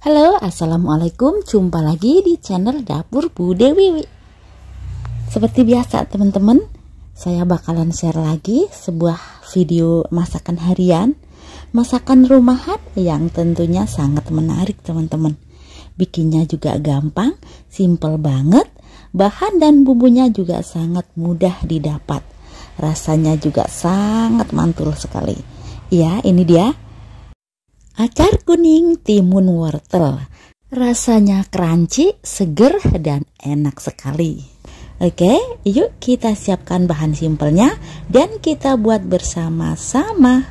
Halo, Assalamualaikum. Jumpa lagi di channel Dapur Bu Dewi. Seperti biasa, teman-teman, saya bakalan share lagi sebuah video masakan harian, masakan rumahan yang tentunya sangat menarik, teman-teman. Bikinnya juga gampang, simple banget, bahan dan bumbunya juga sangat mudah didapat. Rasanya juga sangat mantul sekali. Ya, ini dia Acar kuning timun wortel. Rasanya crunchy, seger, dan enak sekali. Oke, yuk kita siapkan bahan simpelnya dan kita buat bersama-sama.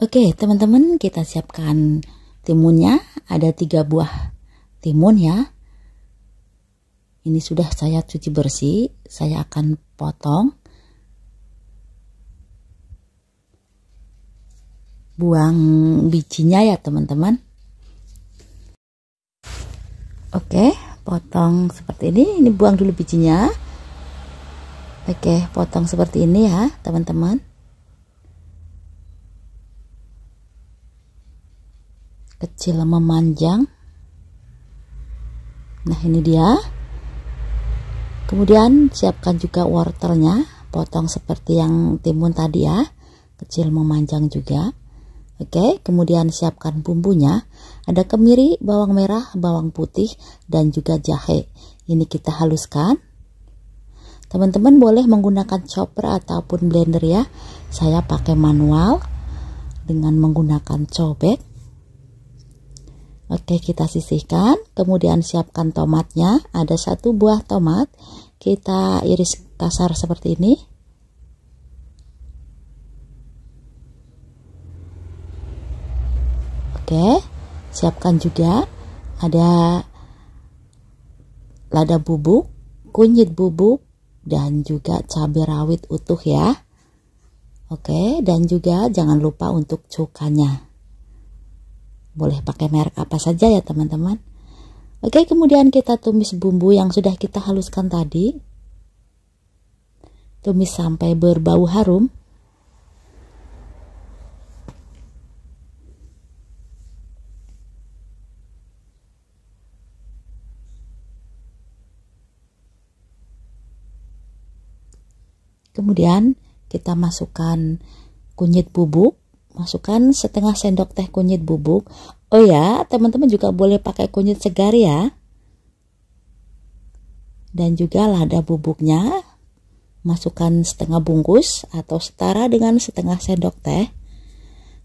Oke, teman-teman, kita siapkan timunnya. Ada tiga buah timun ya ini sudah saya cuci bersih saya akan potong buang bijinya ya teman-teman oke potong seperti ini ini buang dulu bijinya oke potong seperti ini ya teman-teman kecil memanjang nah ini dia kemudian siapkan juga wortelnya potong seperti yang timun tadi ya kecil memanjang juga Oke, kemudian siapkan bumbunya. Ada kemiri, bawang merah, bawang putih, dan juga jahe. Ini kita haluskan. Teman-teman boleh menggunakan chopper ataupun blender ya. Saya pakai manual dengan menggunakan cobek. Oke, kita sisihkan. Kemudian siapkan tomatnya. Ada satu buah tomat. Kita iris kasar seperti ini. Oke, siapkan juga. Ada lada bubuk, kunyit bubuk, dan juga cabai rawit utuh ya. Oke, dan juga jangan lupa untuk cukanya. Boleh pakai merek apa saja ya teman-teman. Oke, kemudian kita tumis bumbu yang sudah kita haluskan tadi. Tumis sampai berbau harum. Kemudian kita masukkan kunyit bubuk masukkan setengah sendok teh kunyit bubuk. Oh ya, teman-teman juga boleh pakai kunyit segar ya. Dan juga lada bubuknya masukkan setengah bungkus atau setara dengan setengah sendok teh.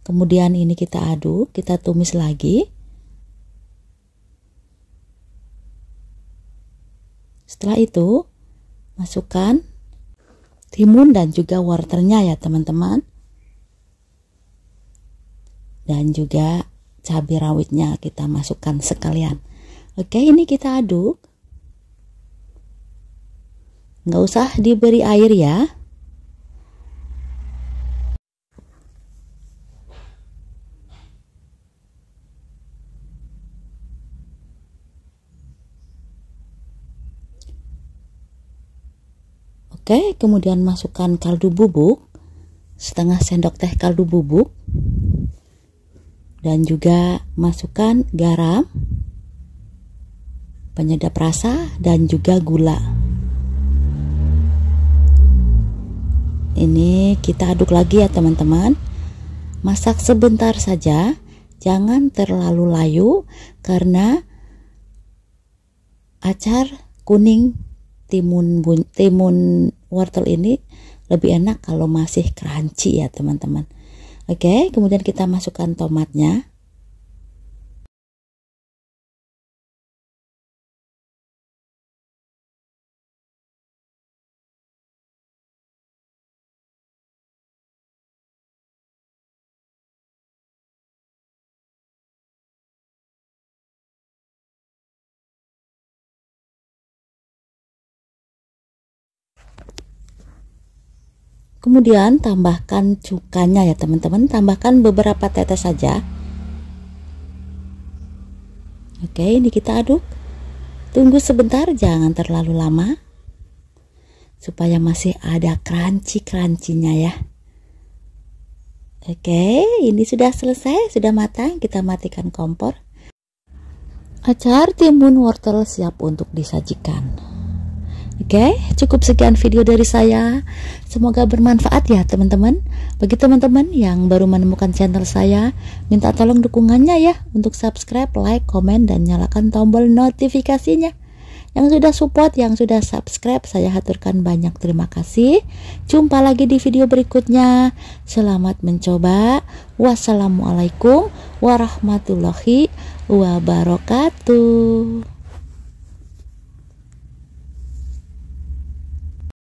Kemudian ini kita aduk, kita tumis lagi. Setelah itu, masukkan timun dan juga wortelnya ya teman-teman dan juga cabai rawitnya kita masukkan sekalian. Oke, ini kita aduk. Nggak usah diberi air ya. Oke, kemudian masukkan kaldu bubuk, setengah sendok teh kaldu bubuk, dan juga masukkan garam, penyedap rasa, dan juga gula. Ini kita aduk lagi ya teman-teman. Masak sebentar saja, jangan terlalu layu karena acar kuning timun timun wortel ini lebih enak kalau masih crunchy ya teman-teman. Oke, kemudian kita masukkan tomatnya. Kemudian tambahkan cukanya ya teman-teman, tambahkan beberapa tetes saja. Oke, ini kita aduk. Tunggu sebentar, jangan terlalu lama. Supaya masih ada crunchy crunchy ya. Oke, ini sudah selesai, sudah matang, kita matikan kompor. Acar timun wortel siap untuk disajikan. Oke, okay? cukup sekian video dari saya. Semoga bermanfaat ya, teman-teman. Bagi teman-teman yang baru menemukan channel saya, minta tolong dukungannya ya untuk subscribe, like, komen, dan nyalakan tombol notifikasinya. Yang sudah support, yang sudah subscribe, saya haturkan banyak terima kasih. Jumpa lagi di video berikutnya. Selamat mencoba. Wassalamualaikum warahmatullahi wabarakatuh.